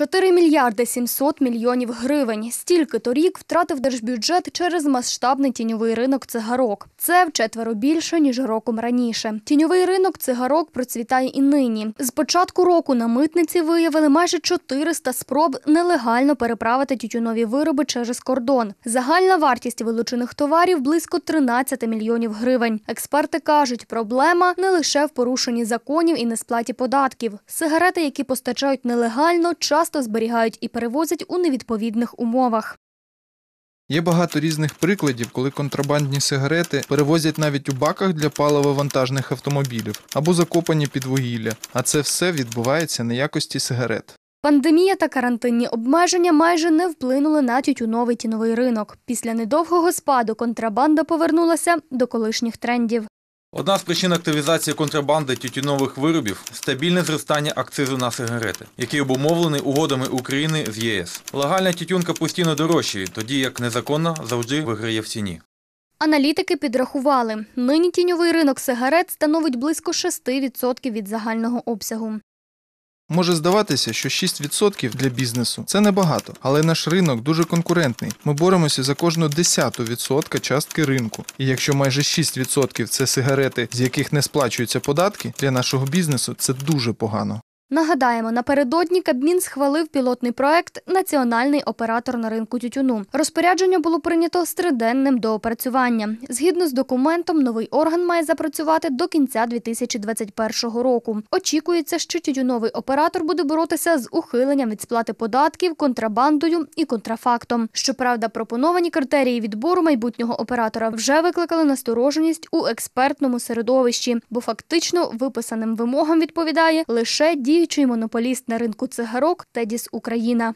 4 мільярди 700 мільйонів гривень. Стільки торік втратив держбюджет через масштабний тіньовий ринок цигарок. Це вчетверо більше ніж роком раніше. Тіньовий ринок цигарок процвітає і нині. З початку року на митниці виявили майже 400 спроб нелегально переправити тютюнові вироби через кордон. Загальна вартість вилучених товарів близько 13 мільйонів гривень. Експерти кажуть, проблема не лише в порушенні законів і несплаті податків. Сигарети, які постачають нелегально, час часто зберігають і перевозять у невідповідних умовах. Є багато різних прикладів, коли контрабандні сигарети перевозять навіть у баках для паливовантажних автомобілів або закопані під вугілля. А це все відбувається на якості сигарет. Пандемія та карантинні обмеження майже не вплинули на тютюновий тіновий ринок. Після недовгого спаду контрабанда повернулася до колишніх трендів. Одна з причин активізації контрабанди тютюнових виробів стабільне зростання акцизу на сигарети, який обумовлений угодами України з ЄС. Легальна тютюнка постійно дорожчає, тоді як незаконна завжди виграє в ціні. Аналітики підрахували, нині тіньовий ринок сигарет становить близько 6% від загального обсягу. Може здаватися, що 6% для бізнесу це небагато, але наш ринок дуже конкурентний. Ми боремося за кожну десяту відсотка частки ринку. І якщо майже 6% це сигарети, з яких не сплачуються податки, для нашого бізнесу це дуже погано. Нагадаємо, напередодні Кабмін схвалив пілотний проект Національний оператор на ринку тютюну. Розпорядження було прийнято з триденним доопрацювання. Згідно з документом, новий орган має запрацювати до кінця 2021 року. Очікується, що тютюновий оператор буде боротися з ухиленням від сплати податків, контрабандою і контрафактом. Щоправда, пропоновані критерії відбору майбутнього оператора вже викликали настороженість у експертному середовищі, бо фактично виписаним вимогам відповідає лише дій діючий монополіст на ринку цигарок Тедіс Україна.